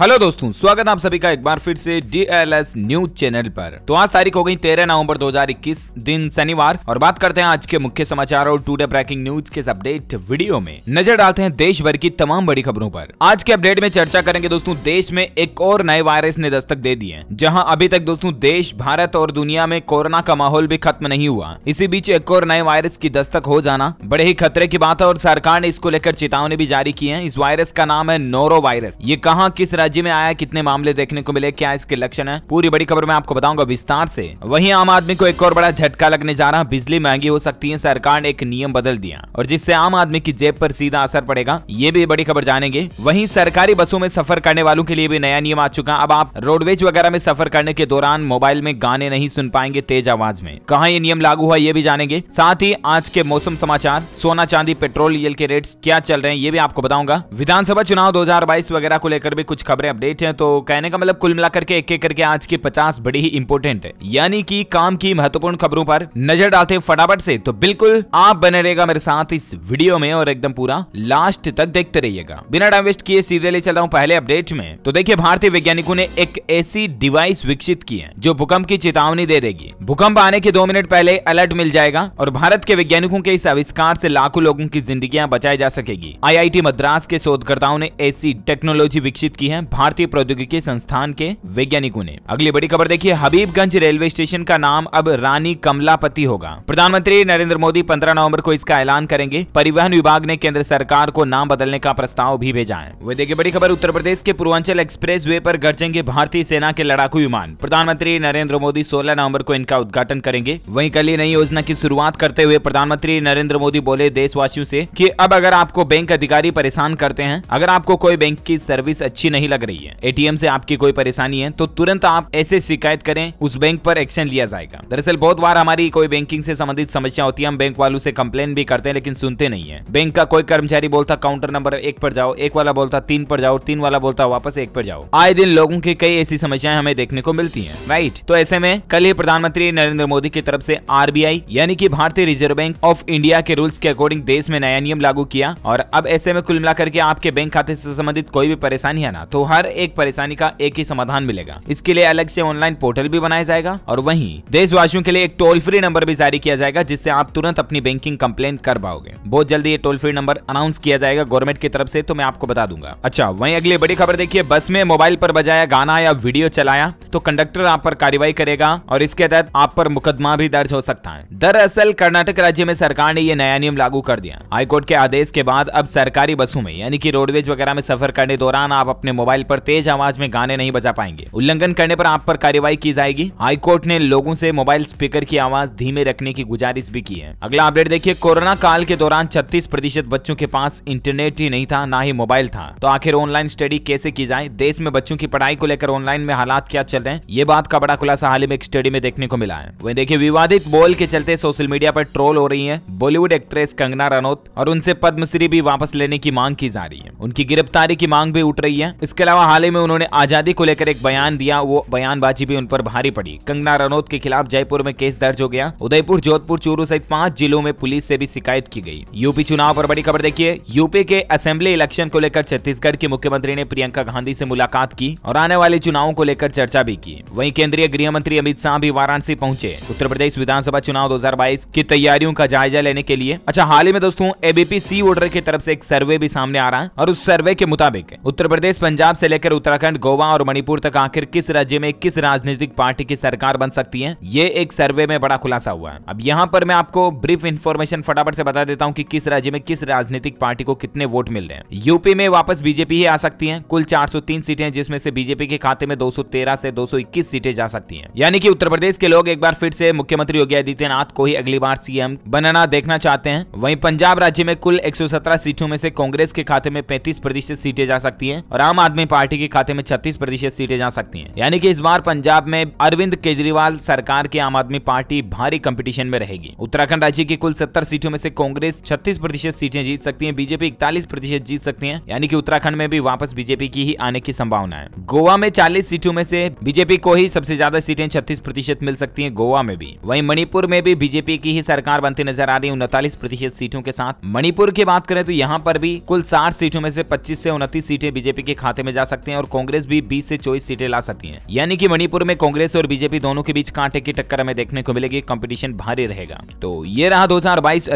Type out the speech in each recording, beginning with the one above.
hello दोस्तों स्वागत आप सभी का एक बार फिर से डीएलएस न्यूज चैनल पर तो आज तारीख हो गई 13 नवंबर 2021 दिन शनिवार और बात करते हैं आज के मुख्य समाचार और टूडे ब्रेकिंग न्यूज के अपडेट वीडियो में नजर डालते हैं देश भर की तमाम बड़ी खबरों पर आज के अपडेट में चर्चा करेंगे दोस्तों देश में एक और नए वायरस ने दस्तक दे दी है जहाँ अभी तक दोस्तों देश भारत और दुनिया में कोरोना का माहौल भी खत्म नहीं हुआ इसी बीच एक और नए वायरस की दस्तक हो जाना बड़े ही खतरे की बात है और सरकार ने इसको लेकर चेतावनी भी जारी की है इस वायरस का नाम है नोरो वायरस ये कहाँ किस राज्य राज्य में आया कितने मामले देखने को मिले क्या इसके लक्षण है पूरी बड़ी खबर मैं आपको बताऊंगा विस्तार से वहीं आम आदमी को एक और बड़ा झटका लगने जा रहा बिजली महंगी हो सकती है सरकार ने एक नियम बदल दिया और जिससे आम आदमी की जेब पर सीधा असर पड़ेगा ये भी बड़ी खबर जानेंगे वही सरकारी बसों में सफर करने वालों के लिए भी नया नियम आ चुका अब आप रोडवेज वगैरह में सफर करने के दौरान मोबाइल में गाने नहीं सुन पाएंगे तेज आवाज में कहा ये नियम लागू हुआ ये भी जानेंगे साथ ही आज के मौसम समाचार सोना चांदी पेट्रोल डीजल के रेट्स क्या चल रहे हैं ये भी आपको बताऊंगा विधानसभा चुनाव 2022 वगैरह को लेकर भी कुछ खबर खबरें अपडेट हैं तो कहने का मतलब कुल मिलाकर के एक एक करके आज की पचास बड़ी ही इंपोर्टेंट है यानी कि काम की महत्वपूर्ण खबरों पर नजर डालते फटाफट से तो बिल्कुल आप बने रहेगा मेरे साथ इस वीडियो में और एकदम पूरा लास्ट तक देखते रहिएगा बिना टाइम वेस्ट किए सीधे ले चल रहा हूँ पहले अपडेट में तो देखिये भारतीय वैज्ञानिकों ने एक ऐसी डिवाइस विकसित की है जो भूकंप की चेतावनी दे देगी भूकंप आने के दो मिनट पहले अलर्ट मिल जाएगा और भारत के वैज्ञानिकों के इस आविष्कार से लाखों लोगों की जिंदगी बचाई जा सकेगी आईआईटी मद्रास के शोधकर्ताओं ने ऐसी टेक्नोलॉजी विकसित की है भारतीय प्रौद्योगिकी संस्थान के वैज्ञानिकों ने अगली बड़ी खबर देखिए हबीबगंज रेलवे स्टेशन का नाम अब रानी कमलापति होगा प्रधानमंत्री नरेंद्र मोदी पंद्रह नवम्बर को इसका ऐलान करेंगे परिवहन विभाग ने केंद्र सरकार को नाम बदलने का प्रस्ताव भी भेजा है वे देखिए बड़ी खबर उत्तर प्रदेश के पूर्वांचल एक्सप्रेस वे आरोप गर्जेंगे भारतीय सेना के लड़ाकू विमान प्रधानमंत्री नरेंद्र मोदी सोलह नवम्बर को इनका उद्घाटन करेंगे वही कल ही नई योजना की शुरुआत करते हुए प्रधानमंत्री नरेंद्र मोदी बोले देशवासियों से कि अब अगर आपको बैंक अधिकारी परेशान करते हैं अगर आपको कोई बैंक की सर्विस अच्छी नहीं नहीं लग रही है एटीएम से आपकी कोई परेशानी है तो तुरंत आप ऐसे शिकायत करें उस बैंक पर एक्शन लिया जाएगा दरअसल बहुत बार हमारी कोई बैंकिंग से संबंधित समस्या होती है हम बैंक वालों से कंप्लेन भी करते हैं लेकिन सुनते नहीं है बैंक का कोई कर्मचारी बोलता काउंटर नंबर एक पर जाओ एक वाला बोलता तीन पर जाओ तीन वाला बोलता वापस एक पर जाओ आए दिन लोगों की कई ऐसी समस्याएं हमें देखने को मिलती है राइट तो ऐसे में कल ही प्रधानमंत्री नरेंद्र मोदी की तरफ से आरबीआई यानी कि भारतीय रिजर्व बैंक ऑफ इंडिया के रूल्स के अकॉर्डिंग देश में नया नियम लागू किया और अब ऐसे में कुल मिलाकर के आपके बैंक खाते से संबंधित कोई भी परेशानी है ना तो तो हर एक परेशानी का एक ही समाधान मिलेगा इसके लिए अलग से ऑनलाइन पोर्टल भी बनाया जाएगा और वहीं देशवासियों के लिए एक टोल फ्री नंबर भी जारी किया जाएगा जिससे आप तुरंत अपनी बैंकिंग कंप्लेन कर पाओगे बहुत जल्दी ये टोल फ्री नंबर अनाउंस किया जाएगा गवर्नमेंट की तरफ से तो मैं आपको बता दूंगा अच्छा वही अगली बड़ी खबर देखिए बस में मोबाइल पर बजाया गाना या वीडियो चलाया तो कंडक्टर आप पर कार्रवाई करेगा और इसके तहत आप पर मुकदमा भी दर्ज हो सकता है दरअसल कर्नाटक राज्य में सरकार ने यह नया नियम लागू कर दिया हाईकोर्ट के आदेश के बाद अब सरकारी बसों में यानी कि रोडवेज वगैरह में सफर करने दौरान आप अपने मोबाइल मोबाइल पर तेज आवाज में गाने नहीं बजा पाएंगे उल्लंघन करने पर आप पर कार्यवाही की जाएगी हाईकोर्ट ने लोगों से मोबाइल स्पीकर की आवाज धीमे रखने की गुजारिश भी की है अगला अपडेट देखिए कोरोना काल के दौरान छत्तीस प्रतिशत बच्चों के पास इंटरनेट ही नहीं था ना ही मोबाइल था तो आखिर ऑनलाइन स्टडी कैसे की जाए देश में बच्चों की पढ़ाई को लेकर ऑनलाइन में हालात क्या चल रहे हैं ये बात का बड़ा खुलासा हाल ही में एक स्टडी में देखने को मिला है वही देखिये विवादित बोल के चलते सोशल मीडिया पर ट्रोल हो रही है बॉलीवुड एक्ट्रेस कंगना रनौत और उनसे पद्मश्री भी वापस लेने की मांग की जा रही है उनकी गिरफ्तारी की मांग भी उठ रही है इस इसके अलावा हाल ही में उन्होंने आजादी को लेकर एक बयान दिया वो बयानबाजी भी उन पर भारी पड़ी कंगना रनौत के खिलाफ जयपुर में केस दर्ज हो गया उदयपुर जोधपुर चूरू सहित पांच जिलों में पुलिस से भी शिकायत की गई यूपी चुनाव पर बड़ी खबर देखिए यूपी के असेंबली इलेक्शन को लेकर छत्तीसगढ़ के मुख्यमंत्री ने प्रियंका गांधी से मुलाकात की और आने वाले चुनावों को लेकर चर्चा भी की वहीं केंद्रीय गृह मंत्री अमित शाह भी वाराणसी पहुंचे उत्तर प्रदेश विधानसभा चुनाव 2022 की तैयारियों का जायजा लेने के लिए अच्छा हाल ही में दोस्तों एबीपी सी वोटर की तरफ से एक सर्वे भी सामने आ रहा है और उस सर्वे के मुताबिक उत्तर प्रदेश पंजाब पंजाब से लेकर उत्तराखंड गोवा और मणिपुर तक आखिर किस राज्य में किस राजनीतिक पार्टी की सरकार बन सकती है ये एक सर्वे में बड़ा खुलासा हुआ है अब यहाँ पर मैं आपको ब्रीफ इन्फॉर्मेशन फटाफट से बता देता हूँ की कि किस राज्य में किस राजनीतिक पार्टी को कितने वोट मिल रहे हैं यूपी में वापस बीजेपी ही आ सकती है कुल चार सीटें जिसमें से बीजेपी के खाते में दो से दो सीटें जा सकती है यानी कि उत्तर प्रदेश के लोग एक बार फिर से मुख्यमंत्री योगी आदित्यनाथ को ही अगली बार सीएम बनाना देखना चाहते हैं वहीं पंजाब राज्य में कुल 117 सीटों में से कांग्रेस के खाते में 35 प्रतिशत सीटें जा सकती हैं और आम आदमी आदमी पार्टी के खाते में छत्तीस प्रतिशत सीटें जा सकती है यानी कि इस बार पंजाब में अरविंद केजरीवाल सरकार के आम आदमी पार्टी भारी कंपटीशन में रहेगी उत्तराखंड राज्य की कुल सत्तर सीटों में से कांग्रेस छत्तीस प्रतिशत सीटें जीत सकती है बीजेपी इकतालीस प्रतिशत जीत सकती है यानी कि उत्तराखंड में भी वापस बीजेपी की ही आने की संभावना है गोवा में चालीस सीटों में से बीजेपी को ही सबसे ज्यादा सीटें छत्तीस प्रतिशत मिल सकती है गोवा में भी वही मणिपुर में भी बीजेपी की ही सरकार बनती नजर आ रही है उनतालीस प्रतिशत सीटों के साथ मणिपुर की बात करें तो यहाँ पर भी कुल साठ सीटों में से पच्चीस से उनतीस सीटें बीजेपी के खाते में में जा सकते हैं और कांग्रेस भी बीस से चौबीस सीटें ला सकती है यानी की मणिपुर में कांग्रेस और बीजेपी दोनों के बीच कांटे की टक्कर हमें देखने को मिलेगी कॉम्पिटिशन भारी रहेगा तो ये रहा दो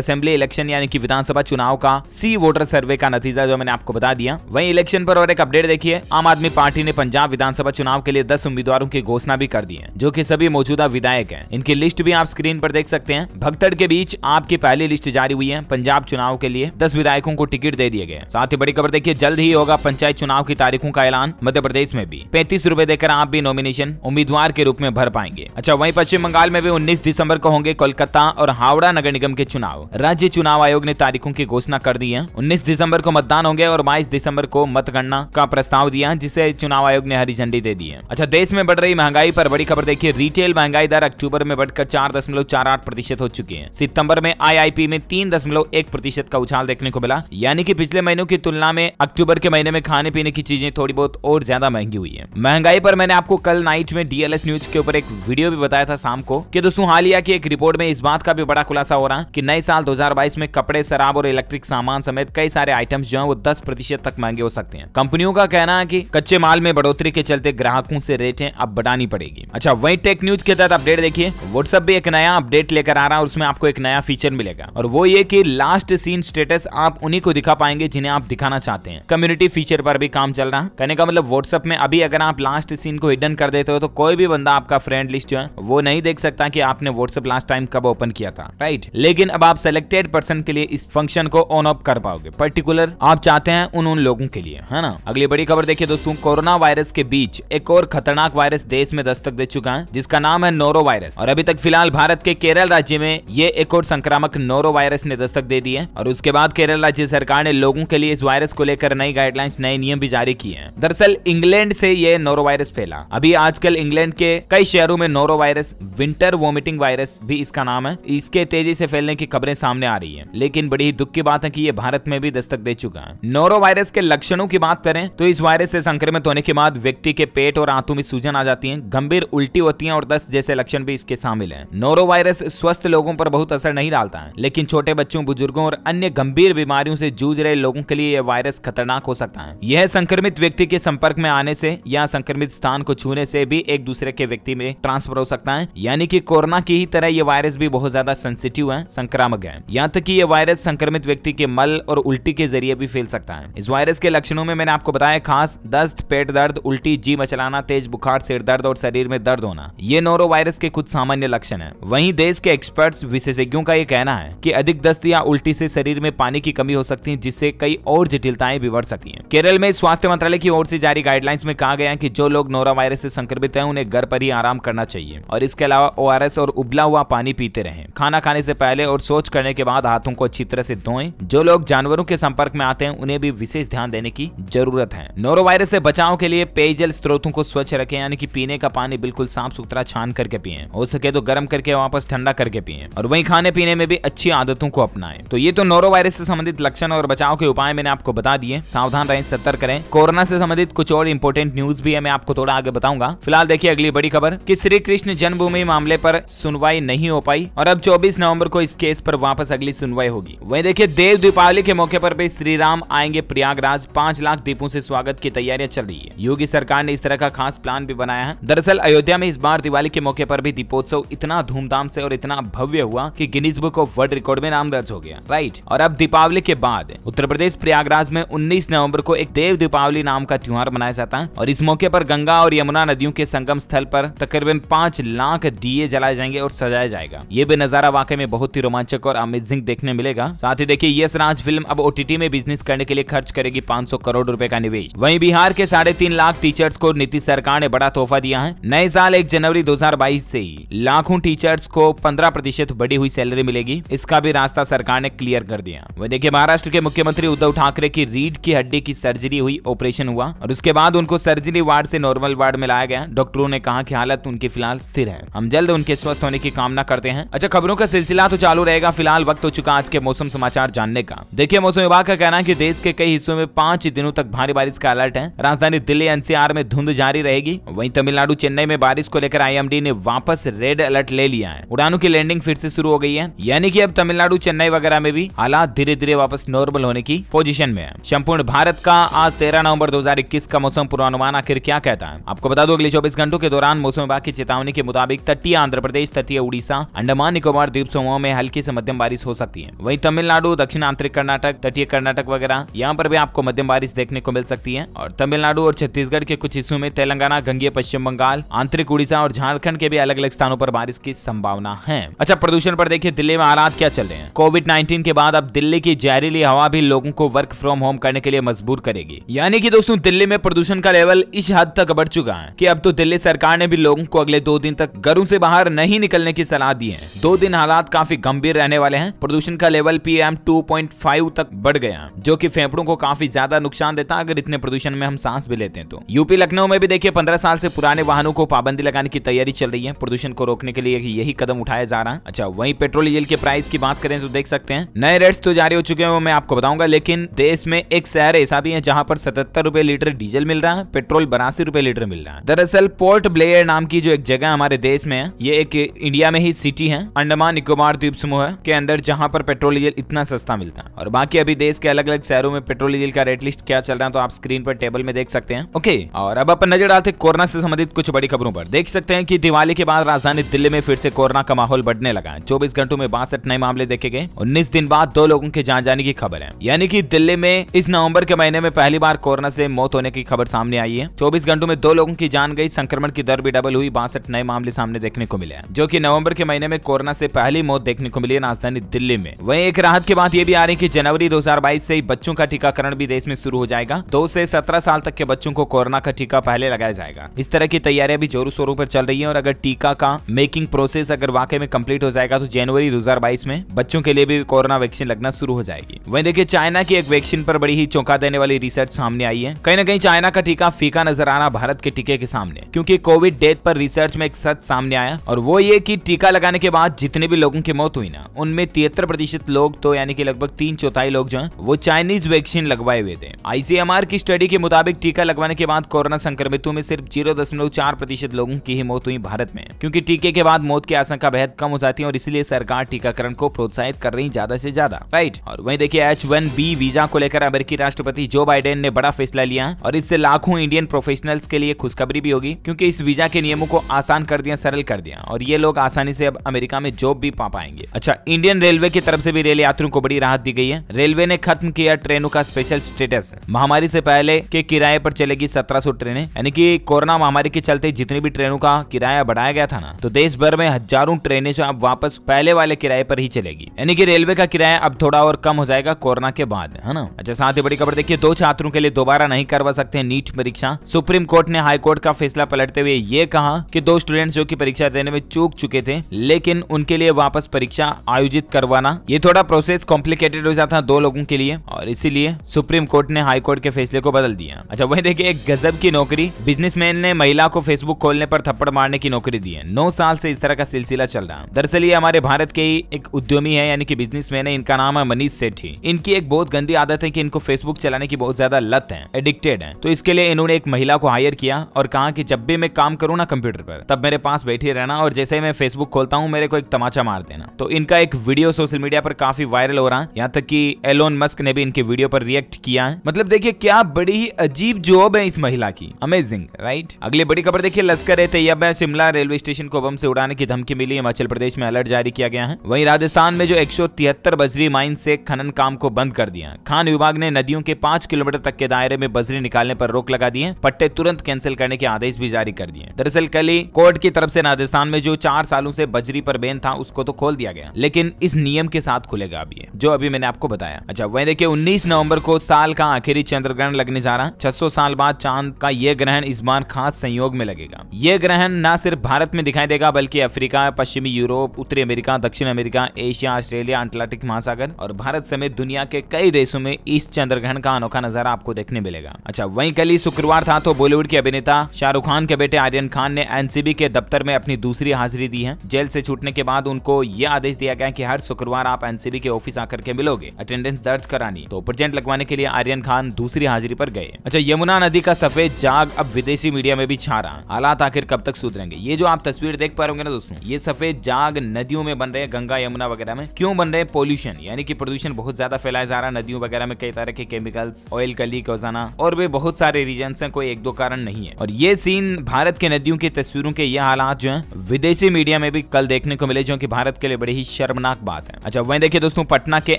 असेंबली इलेक्शन यानी कि विधानसभा चुनाव का सी वोटर सर्वे का नतीजा जो मैंने आपको बता दिया वही इलेक्शन पर और एक अपडेट देखिए आम आदमी पार्टी ने पंजाब विधानसभा चुनाव के लिए दस उम्मीदवारों की घोषणा भी कर दी है जो की सभी मौजूदा विधायक है इनकी लिस्ट भी आप स्क्रीन पर देख सकते हैं भगतड़ के बीच आपकी पहली लिस्ट जारी हुई है पंजाब चुनाव के लिए दस विधायकों को टिकट दे दिए गए साथ ही बड़ी खबर देखिए जल्द ही होगा पंचायत चुनाव की तारीख बैठकों का ऐलान मध्य प्रदेश में भी पैंतीस रूपए देकर आप भी नॉमिनेशन उम्मीदवार के रूप में भर पाएंगे अच्छा वहीं पश्चिम बंगाल में भी उन्नीस दिसंबर को होंगे कोलकाता और हावड़ा नगर निगम के चुनाव राज्य चुनाव आयोग ने तारीखों की घोषणा कर दी है उन्नीस दिसंबर को मतदान होंगे और बाईस दिसंबर को मतगणना का प्रस्ताव दिया जिसे चुनाव आयोग ने हरी झंडी दे दी है अच्छा देश में बढ़ रही महंगाई पर बड़ी खबर देखिए रिटेल महंगाई दर अक्टूबर में बढ़कर चार दशमलव चार आठ प्रतिशत हो चुकी है सितंबर में आईआईपी में तीन दशमलव एक प्रतिशत का उछाल देखने को मिला यानी कि पिछले महीनों की तुलना में अक्टूबर के महीने में खाने पीने की चीज चीजें थोड़ी बहुत और ज्यादा महंगी हुई है महंगाई पर मैंने आपको कल नाइट में डीएलएस न्यूज के ऊपर एक वीडियो भी बताया था शाम को कि दोस्तों हालिया की एक रिपोर्ट में इस बात का भी बड़ा खुलासा हो रहा कि नए साल 2022 में कपड़े शराब और इलेक्ट्रिक सामान समेत कई सारे आइटम्स जो है वो दस प्रतिशत तक महंगे हो सकते हैं कंपनियों का कहना है की कच्चे माल में बढ़ोतरी के चलते ग्राहकों से रेटें अब बढ़ानी पड़ेगी अच्छा वही टेक न्यूज के तहत अपडेट देखिए व्हाट्सएप भी एक नया अपडेट लेकर आ रहा है उसमें आपको एक नया फीचर मिलेगा और वो ये की लास्ट सीन स्टेटस आप उन्हीं को दिखा पाएंगे जिन्हें आप दिखाना चाहते हैं कम्युनिटी फीचर पर भी काम चल डालना कहने का मतलब व्हाट्सअप में अभी अगर आप लास्ट सीन को हिडन कर देते हो तो कोई भी बंदा आपका फ्रेंड लिस्ट जो है वो नहीं देख सकता कि आपने व्हाट्सअप लास्ट टाइम कब ओपन किया था राइट लेकिन अब आप सिलेक्टेड पर्सन के लिए इस फंक्शन को ऑन ऑफ कर पाओगे पर्टिकुलर आप चाहते हैं उन उन लोगों के लिए है ना अगली बड़ी खबर देखिए दोस्तों कोरोना वायरस के बीच एक और खतरनाक वायरस देश में दस्तक दे चुका है जिसका नाम है नोरो वायरस और अभी तक फिलहाल भारत के केरल राज्य में ये एक और संक्रामक नोरो वायरस ने दस्तक दे दी है और उसके बाद केरल राज्य सरकार ने लोगों के लिए इस वायरस को लेकर नई गाइडलाइंस नए नियम भी जारी किए हैं दरअसल इंग्लैंड से ये वायरस फैला अभी आजकल इंग्लैंड के कई शहरों में norovirus winter vomiting virus भी इसका नाम है इसके तेजी से फैलने की खबरें सामने आ रही है लेकिन बड़ी ही दुख की बात है की ये भारत में भी दस्तक दे चुका है नोरो वायरस के लक्षणों की बात करें तो इस वायरस से संक्रमित होने के बाद व्यक्ति के पेट और आंतों में सूजन आ जाती है गंभीर उल्टी होती है और दस्त जैसे लक्षण भी इसके शामिल है नोरो वायरस स्वस्थ लोगों पर बहुत असर नहीं डालता है लेकिन छोटे बच्चों बुजुर्गों और अन्य गंभीर बीमारियों से जूझ रहे लोगों के लिए यह वायरस खतरनाक हो सकता है यह संक्रमित संक्रमित व्यक्ति के संपर्क में आने से या संक्रमित स्थान को छूने से भी एक दूसरे के व्यक्ति में ट्रांसफर हो सकता है यानी कि कोरोना की ही तरह ये वायरस भी बहुत ज्यादा सेंसिटिव है संक्रामक है यहाँ तक कि ये वायरस संक्रमित व्यक्ति के मल और उल्टी के जरिए भी फैल सकता है इस वायरस के लक्षणों में मैंने आपको बताया खास दस्त पेट दर्द उल्टी जी मचलाना तेज बुखार सिर दर्द और शरीर में दर्द होना ये नोरो वायरस के कुछ सामान्य लक्षण है वही देश के एक्सपर्ट विशेषज्ञों का ये कहना है की अधिक दस्त या उल्टी से शरीर में पानी की कमी हो सकती है जिससे कई और जटिलताएं बढ़ सकती है केरल में स्वास्थ्य मंत्रालय की ओर से जारी गाइडलाइंस में कहा गया है कि जो लोग नोरा वायरस से संक्रमित हैं उन्हें घर पर ही आराम करना चाहिए और इसके अलावा ओ और उबला हुआ पानी पीते रहे खाना खाने से पहले और शोच करने के बाद हाथों को अच्छी तरह से धोएं जो लोग जानवरों के संपर्क में आते हैं उन्हें भी विशेष ध्यान देने की जरूरत है नोरो वायरस से बचाव के लिए पेयजल स्रोतों को स्वच्छ रखें यानी कि पीने का पानी बिल्कुल साफ सुथरा छान करके पिए हो सके तो गर्म करके वापस ठंडा करके पिए और वहीं खाने पीने में भी अच्छी आदतों को अपनाएं तो ये तो नोरो वायरस से संबंधित लक्षण और बचाव के उपाय मैंने आपको बता दिए सावधान रहें सतर्क करें कोरोना कोरोना से संबंधित कुछ और इम्पोर्टेंट न्यूज भी है मैं आपको थोड़ा आगे बताऊंगा फिलहाल देखिए अगली बड़ी खबर की श्री कृष्ण जन्मभूमि मामले पर सुनवाई नहीं हो पाई और अब चौबीस नवम्बर को इस केस पर वापस अगली सुनवाई होगी वही देखिए देव दीपावली के मौके पर भी श्री राम आएंगे प्रयागराज पांच लाख दीपों से स्वागत की तैयारियां चल रही है योगी सरकार ने इस तरह का खास प्लान भी बनाया है दरअसल अयोध्या में इस बार दिवाली के मौके पर भी दीपोत्सव इतना धूमधाम से और इतना भव्य हुआ की Guinness book of world record में नाम दर्ज हो गया राइट और अब दीपावली के बाद उत्तर प्रदेश प्रयागराज में उन्नीस नवम्बर को एक देव दीपावली शिवरात्रि नाम का त्यौहार मनाया जाता है और इस मौके पर गंगा और यमुना नदियों के संगम स्थल पर तकरीबन पांच लाख दिए जलाए जाएंगे और सजाया जाएगा ये भी नजारा वाकई में बहुत ही रोमांचक और अमेजिंग देखने मिलेगा साथ ही देखिए यश राज फिल्म अब ओटीटी में बिजनेस करने के लिए खर्च करेगी 500 करोड़ रुपए का निवेश वहीं बिहार के साढ़े तीन लाख टीचर्स को नीतीश सरकार ने बड़ा तोहफा दिया है नए साल एक जनवरी दो हजार ही लाखों टीचर्स को पंद्रह प्रतिशत बढ़ी हुई सैलरी मिलेगी इसका भी रास्ता सरकार ने क्लियर कर दिया वही देखिए महाराष्ट्र के मुख्यमंत्री उद्धव ठाकरे की रीढ़ की हड्डी की सर्जरी हुई ऑपरेशन ऑपरेशन हुआ और उसके बाद उनको सर्जरी वार्ड से नॉर्मल वार्ड में लाया गया डॉक्टरों ने कहा की हालत उनकी फिलहाल स्थिर है हम जल्द उनके स्वस्थ होने की कामना करते हैं अच्छा खबरों का सिलसिला तो चालू रहेगा फिलहाल वक्त हो चुका आज के मौसम समाचार जानने का देखिए मौसम विभाग का कहना है की देश के कई हिस्सों में पांच दिनों तक भारी बारिश का अलर्ट है राजधानी दिल्ली एनसीआर में धुंध जारी रहेगी वहीं तमिलनाडु चेन्नई में बारिश को लेकर आईएमडी ने वापस रेड अलर्ट ले लिया है उड़ानों की लैंडिंग फिर से शुरू हो गई है यानी कि अब तमिलनाडु चेन्नई वगैरह में भी हालात धीरे धीरे वापस नॉर्मल होने की पोजीशन में है संपूर्ण भारत का आज तेरह नवम्बर नवंबर 2021 का मौसम पूर्वानुमान आखिर क्या कहता है आपको बता दो अगले 24 घंटों के दौरान मौसम विभाग की चेतावनी के मुताबिक तटीय आंध्र प्रदेश तटीय उड़ीसा अंडमान निकोबार द्वीप समूह में हल्की से मध्यम बारिश हो सकती है वही तमिलनाडु दक्षिण आंतरिक कर्नाटक तटीय कर्नाटक वगैरह यहाँ पर भी आपको मध्यम बारिश देखने को मिल सकती है और तमिलनाडु और छत्तीसगढ़ के कुछ हिस्सों में तेलंगाना गंगे पश्चिम बंगाल आंतरिक उड़ीसा और झारखंड के भी अलग अलग स्थानों पर बारिश की संभावना है अच्छा प्रदूषण पर देखिए दिल्ली में हालात क्या चल रहे हैं कोविड नाइन्टीन के बाद अब दिल्ली की जहरीली हवा भी लोगों को वर्क फ्रॉम होम करने के लिए मजबूर करेगी यानी देखिए दोस्तों दिल्ली में प्रदूषण का लेवल इस हद तक बढ़ चुका है कि अब तो दिल्ली सरकार ने भी लोगों को अगले दो दिन तक घरों से बाहर नहीं निकलने की सलाह दी है दो दिन हालात काफी गंभीर रहने वाले हैं प्रदूषण का लेवल पीएम 2.5 तक बढ़ गया जो कि फेफड़ों को काफी ज्यादा नुकसान देता है अगर इतने प्रदूषण में हम सांस भी लेते हैं तो यूपी लखनऊ में भी देखिए पंद्रह साल से पुराने वाहनों को पाबंदी लगाने की तैयारी चल रही है प्रदूषण को रोकने के लिए यही कदम उठाया जा रहा है अच्छा वही पेट्रोल डीजल के प्राइस की बात करें तो देख सकते हैं नए रेट्स तो जारी हो चुके हैं वो मैं आपको बताऊंगा लेकिन देश में एक शहर ऐसा भी है जहाँ पर सतत सत्तर रुपए लीटर डीजल मिल रहा है पेट्रोल बरासी रुपए लीटर मिल रहा है दरअसल पोर्ट ब्लेयर नाम की जो एक जगह हमारे देश में है ये एक इंडिया में ही सिटी है अंडमान निकोबार द्वीप समूह के अंदर जहाँ पर पेट्रोल डीजल इतना सस्ता मिलता है और बाकी अभी देश के अलग अलग शहरों में पेट्रोल डीजल का रेट लिस्ट क्या चल रहा है तो आप स्क्रीन पर टेबल में देख सकते हैं ओके और अब अपन नजर डालते कोरोना से संबंधित कुछ बड़ी खबरों पर देख सकते हैं की दिवाली के बाद राजधानी दिल्ली में फिर से कोरोना का माहौल बढ़ने लगा है चौबीस घंटों में बासठ नए मामले देखे गए उन्नीस दिन बाद दो लोगों के जान जाने की खबर है यानी की दिल्ली में इस नवम्बर के महीने में पहली बार कोरोना कोरोना से मौत होने की खबर सामने आई है चौबीस घंटों में दो लोगों की जान गई संक्रमण की दर भी डबल हुई बासठ नए मामले सामने देखने को मिले जो की नवम्बर के महीने में कोरोना से पहली मौत देखने को मिली है राजधानी दिल्ली में वही एक राहत की बात ये भी आ रही है की जनवरी दो से ही बच्चों का टीकाकरण भी देश में शुरू हो जाएगा दो से सत्रह साल तक के बच्चों को कोरोना का टीका पहले लगाया जाएगा इस तरह की तैयारियां भी जोरों शोरों पर चल रही है और अगर टीका का मेकिंग प्रोसेस अगर वाकई में कंप्लीट हो जाएगा तो जनवरी 2022 में बच्चों के लिए भी कोरोना वैक्सीन लगना शुरू हो जाएगी वहीं देखिए चाइना की एक वैक्सीन पर बड़ी ही चौंका देने वाली रिसर्च सामने आई आई है कहीं ना कहीं चाइना का टीका फीका नजर आ रहा भारत के टीके के सामने क्योंकि कोविड डेथ पर रिसर्च में एक सच सामने आया और वो ये की टीका लगाने के बाद जितने भी लोगों की मौत हुई ना उनमें तिहत्तर प्रतिशत लोग तो यानी कि लगभग तीन चौथाई लोग जो है वो चाइनीज वैक्सीन लगवाए हुए थे आईसीएमआर की स्टडी के मुताबिक टीका लगवाने के बाद कोरोना संक्रमितों में सिर्फ जीरो दशमलव चार प्रतिशत लोगों की ही मौत हुई भारत में क्योंकि टीके के बाद मौत की आशंका बेहद कम हो जाती है और इसलिए सरकार टीकाकरण को प्रोत्साहित कर रही ज्यादा से ज्यादा राइट और वही देखिए एच वन बी वीजा को लेकर अमेरिकी राष्ट्रपति जो बाइडेन ने बड़ा फैसला लिया है और इससे लाखों इंडियन प्रोफेशनल्स के लिए खुशखबरी भी होगी क्योंकि इस वीजा के नियमों को आसान कर दिया सरल कर दिया और ये लोग आसानी से अब अमेरिका में जॉब भी पा पाएंगे अच्छा इंडियन रेलवे की तरफ से भी रेल यात्रियों को बड़ी राहत दी गई है रेलवे ने खत्म किया ट्रेनों का स्पेशल स्टेटस महामारी से पहले के किराए पर चलेगी सत्रह ट्रेनें यानी कि कोरोना महामारी के चलते जितनी भी ट्रेनों का किराया बढ़ाया गया था ना तो देश भर में हजारों ट्रेनें जो अब वापस पहले वाले किराए पर ही चलेगी यानी कि रेलवे का किराया अब थोड़ा और कम हो जाएगा कोरोना के बाद है ना अच्छा साथ ही बड़ी खबर देखिए दो छात्रों के लिए दोबारा दोबारा नहीं करवा सकते नीट परीक्षा सुप्रीम कोर्ट ने हाईकोर्ट का फैसला पलटते हुए ये कहा कि दो स्टूडेंट्स जो कि परीक्षा देने में चूक चुके थे लेकिन उनके लिए वापस परीक्षा आयोजित करवाना ये थोड़ा प्रोसेस कॉम्प्लिकेटेड हो जाता दो लोगों के लिए और इसीलिए सुप्रीम कोर्ट ने हाईकोर्ट के फैसले को बदल दिया अच्छा वही देखिए एक गजब की नौकरी बिजनेसमैन ने महिला को फेसबुक खोलने पर थप्पड़ मारने की नौकरी दी है नौ साल से इस तरह का सिलसिला चल रहा है दरअसल ये हमारे भारत के ही एक उद्यमी है यानी कि बिजनेसमैन है इनका नाम है मनीष सेठी इनकी एक बहुत गंदी आदत है कि इनको फेसबुक चलाने की बहुत ज्यादा लत है हैं एडिक्टेड हैं तो इसके लिए इन्होंने एक महिला को हायर किया और कहा कि जब भी मैं काम करूँ ना कंप्यूटर पर तब मेरे पास बैठी रहना और जैसे ही मैं फेसबुक खोलता हूँ मेरे को एक तमाचा मार देना तो इनका एक वीडियो सोशल मीडिया पर काफी वायरल हो रहा है यहाँ तक की एलोन मस्क ने भी इनके वीडियो पर रिएक्ट किया है मतलब देखिये क्या बड़ी ही अजीब जॉब है इस महिला की अमेजिंग राइट अगली बड़ी खबर देखिए लश्कर ए तैयब शिमला रेलवे स्टेशन को बम से उड़ाने की धमकी मिली हिमाचल प्रदेश में अलर्ट जारी किया गया है वहीं राजस्थान में जो एक बजरी माइन से खनन काम को बंद कर दिया खान विभाग ने नदियों के पांच किलोमीटर तक के दायरे दायरे में बजरी निकालने पर रोक लगा दी है पट्टे तुरंत कैंसिल करने के आदेश भी जारी कर दिए दरअसल कल ही कोर्ट की तरफ से राजस्थान में जो चार सालों से बजरी पर बैन था उसको तो खोल दिया गया लेकिन इस नियम के साथ खुलेगा अभी जो अभी मैंने आपको बताया अच्छा वही देखिए उन्नीस नवम्बर को साल का आखिरी चंद्र ग्रहण लगने जा रहा छह सौ साल बाद चांद का यह ग्रहण इस बार खास संयोग में लगेगा ये ग्रहण न सिर्फ भारत में दिखाई देगा बल्कि अफ्रीका पश्चिमी यूरोप उत्तरी अमेरिका दक्षिण अमेरिका एशिया ऑस्ट्रेलिया अंटार्कटिक महासागर और भारत समेत दुनिया के कई देशों में इस चंद्र ग्रहण का अनोखा नजारा आपको देखने देखने मिलेगा अच्छा वहीं कल ही शुक्रवार था तो बॉलीवुड के अभिनेता शाहरुख खान के बेटे आर्यन खान ने एनसीबी के दफ्तर में अपनी दूसरी हाजिरी दी है जेल से छूटने के बाद उनको ये आदेश दिया गया की हर शुक्रवार आप एनसीबी के ऑफिस आकर के मिलोगे अटेंडेंस दर्ज करानी तो प्रेजेंट लगवाने के लिए आर्यन खान दूसरी हाजिरी पर गए अच्छा यमुना नदी का सफेद जाग अब विदेशी मीडिया में भी छा रहा हालात आखिर कब तक सुधरेंगे ये जो आप तस्वीर देख पा रहे ना दोस्तों ये सफेद जाग नदियों में बन रहे गंगा यमुना वगैरह में क्यों बन रहे पोल्यूशन यानी कि प्रदूषण बहुत ज्यादा फैलाया जा रहा है नदियों वगैरह में कई तरह के केमिकल्स ऑयल कली और खजाना और भी बहुत सारे रीजन है कोई एक दो कारण नहीं है और ये सीन भारत के नदियों की तस्वीरों के ये हालात जो है विदेशी मीडिया में भी कल देखने को मिले जो की भारत के लिए बड़ी ही शर्मनाक बात है अच्छा वही देखिये दोस्तों पटना के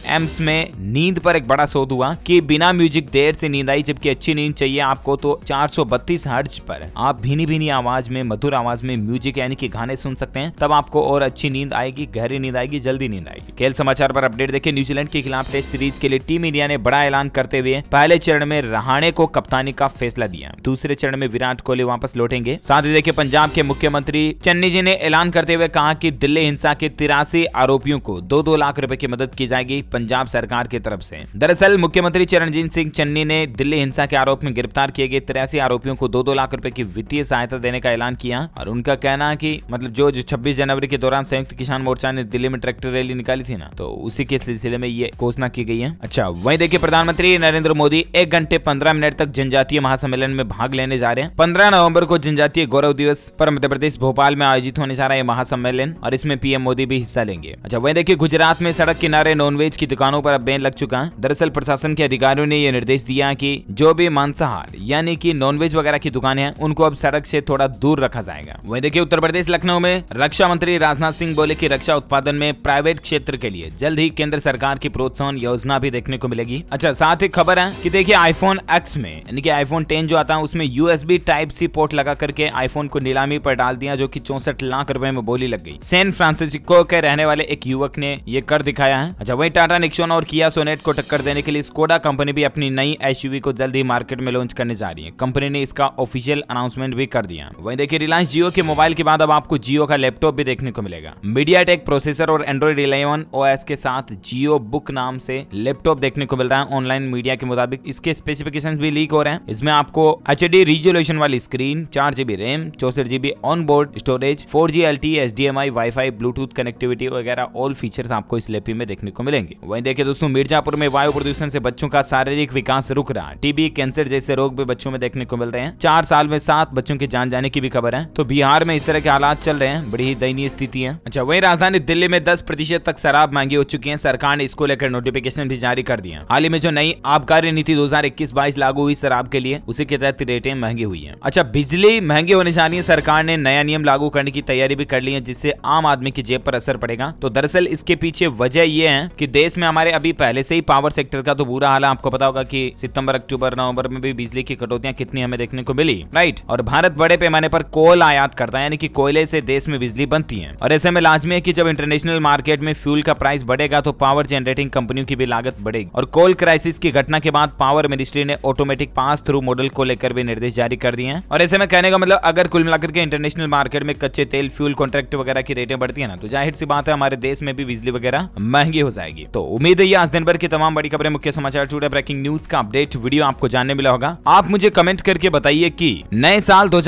एम्स में नींद पर एक बड़ा शोध हुआ की बिना म्यूजिक देर से नींद आई जबकि अच्छी नींद चाहिए आपको तो चार सौ हर्ज पर आप भिनी भिनी आवाज में मधुर आवाज में म्यूजिक यानी कि गाने सुन सकते हैं तब आपको और अच्छी नींद आएगी गहरी नींद आएगी जल्दी नींद आएगी खेल समाचार पर अपडेट देखिए न्यूजीलैंड के खिलाफ टेस्ट सीरीज के लिए टीम इंडिया ने बड़ा ऐलान करते हुए पहले चरण में रहाणे को कप्तानी का फैसला दिया दूसरे चरण में विराट कोहली वापस लौटेंगे साथ ही देखिए पंजाब के मुख्यमंत्री चन्नी जी ने ऐलान करते हुए कहा की दिल्ली हिंसा के तिरासी आरोपियों को दो दो लाख रूपए की मदद की जाएगी पंजाब सरकार की तरफ से दरअसल मुख्यमंत्री चरणजीत सिंह चन्नी ने दिल्ली हिंसा के आरोप में गिरफ्तार किए गए तिरासी आरोपियों को दो दो लाख रूपए की वित्तीय सहायता देने का ऐलान किया और उनका कहना है मतलब जो छब्बीस जनवरी के दौरान संयुक्त किसान मोर्चा ने दिल्ली में ट्रैक्टर रैली निकाली थी ना तो उसी के सिलसिले में ये घोषणा की गई है अच्छा वही देखिए प्रधानमंत्री नरेंद्र मोदी एक घंटे पंद्रह मिनट तक जनजातीय महासम्मेलन में भाग लेने जा रहे हैं पंद्रह नवम्बर को जनजातीय गौरव दिवस पर मध्य प्रदेश भोपाल में आयोजित होने जा रहा है महासम्मेलन और इसमें पीएम मोदी भी हिस्सा लेंगे अच्छा वही देखिए गुजरात में सड़क किनारे नॉनवेज की दुकानों पर अब बैन लग चुका है दरअसल प्रशासन के अधिकारियों ने यह निर्देश दिया कि जो भी मांसाहार यानी कि नॉनवेज वगैरह की दुकान हैं उनको अब सड़क से थोड़ा दूर रखा जाएगा वही देखिए उत्तर प्रदेश लखनऊ में रक्षा मंत्री राजनाथ सिंह बोले की रक्षा उत्पादन में प्राइवेट क्षेत्र के लिए जल्द ही केंद्र सरकार की प्रोत्साहन योजना भी देखने को मिलेगी अच्छा साथ ही खबर है की देखिये आईफोन आईफोन एक्स में यानी कि आईफोन टेन जो आता है उसमें यूएसबी टाइप सी पोर्ट लगा करके आईफोन को नीलामी पर डाल दिया जो की चौसठ लाख रूपए में बोली लग गई सैन फ्रांसिस्को के रहने वाले एक युवक ने ये कर दिखाया है अच्छा वही टाटा निक्सोन और किया सोनेट को टक्कर देने के लिए स्कोडा कंपनी भी अपनी नई एस को जल्द ही मार्केट में लॉन्च करने जा रही है कंपनी ने इसका ऑफिशियल अनाउंसमेंट भी कर दिया वही देखिए रिलायंस जियो के मोबाइल के बाद अब आपको जियो का लैपटॉप भी देखने को मिलेगा मीडिया टेक प्रोसेसर और एंड्रॉइड इलेवन ओ के साथ जियो बुक नाम से लैपटॉप देखने को मिल रहा है ऑनलाइन मीडिया के मुताबिक इसके स्पेसिफिक स्पेसिफिकेशन भी लीक हो रहे हैं इसमें आपको एच डी रिजोल्यूशन वाली स्क्रीन चार जीबी रैम चौसठ GB on board storage four G L T S D M I WiFi Bluetooth connectivity वगैरह ऑल फीचर आपको इस लेपी में देखने को मिलेंगे वही देखिए दोस्तों मिर्जापुर में वायु प्रदूषण से बच्चों का शारीरिक विकास रुक रहा है टीबी कैंसर जैसे रोग भी बच्चों में देखने को मिल रहे हैं चार साल में सात बच्चों के जान जाने की भी खबर है तो बिहार में इस तरह के हालात चल रहे हैं बड़ी ही दयनीय स्थिति है अच्छा वही राजधानी दिल्ली में दस प्रतिशत तक शराब महंगी हो चुकी है सरकार ने इसको लेकर नोटिफिकेशन भी जारी कर दिया हाल ही में जो नई आबकारी नीति दो बाईस लागू हुई शराब के लिए उसी के तहत रेटें महंगी हुई है अच्छा बिजली महंगी होने जा रही है सरकार ने नया नियम लागू करने की तैयारी भी कर ली है जिससे आम आदमी की जेब पर असर पड़ेगा तो दरअसल इसके पीछे वजह यह है की देश में हमारे अभी पहले से ही पावर सेक्टर का तो बुरा हाल है आपको पता होगा की सितम्बर अक्टूबर नवंबर में भी बिजली की कटौतियां कितनी हमें देखने को मिली राइट और भारत बड़े पैमाने पर कोल आयात करता है यानी कि कोयले से देश में बिजली बनती है और ऐसे में लाजमी है कि जब इंटरनेशनल मार्केट में फ्यूल का प्राइस बढ़ेगा तो पावर जनरेटिंग कंपनियों की भी लागत बढ़ेगी और कोल क्राइसिस की घटना के बाद पावर मिनिस्ट्री कंट्री ने ऑटोमेटिक पास थ्रू मॉडल को लेकर भी निर्देश जारी कर दिए हैं और ऐसे में कहने का मतलब अगर कुल मिलाकर के इंटरनेशनल मार्केट में कच्चे तेल फ्यूल कॉन्ट्रैक्ट वगैरह की रेटें बढ़ती है ना तो जाहिर सी बात है हमारे देश में भी बिजली वगैरह महंगी हो जाएगी तो उम्मीद है आज दिन भर की तमाम बड़ी खबरें मुख्य समाचार जुड़े ब्रेकिंग न्यूज का अपडेट वीडियो आपको जानने मिला होगा आप मुझे कमेंट करके बताइए की नए साल दो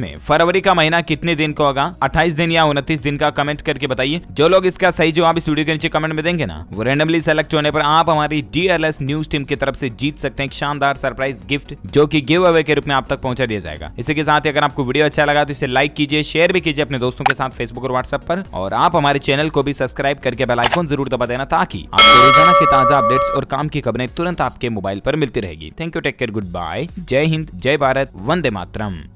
में फरवरी का महीना कितने दिन का होगा अट्ठाईस दिन या उनतीस दिन का कमेंट करके बताइए जो लोग इसका सही जवाब इस वीडियो के नीचे कमेंट में देंगे ना वो रेंडमली सेलेक्ट होने पर आप हमारी डीएलएस न्यूज टीम की तरफ से जीत सकते हैं शानदार सरप्राइज गिफ्ट जो की गिव अवे के रूप में आप तक पहुंचा दिया जाएगा इसी के साथ अगर आपको वीडियो अच्छा लगा तो इसे लाइक कीजिए शेयर भी कीजिए अपने दोस्तों के साथ फेसबुक और व्हाट्सएप पर और आप हमारे चैनल को भी सब्सक्राइब करके बेलाइकोन जरूर दबा देना ताकि आपको रोजाना के ताजा अपडेट्स और काम की खबरें तुरंत आपके मोबाइल पर मिलती रहेगी thank you take care good bye जय हिंद जय भारत वंदे मातरम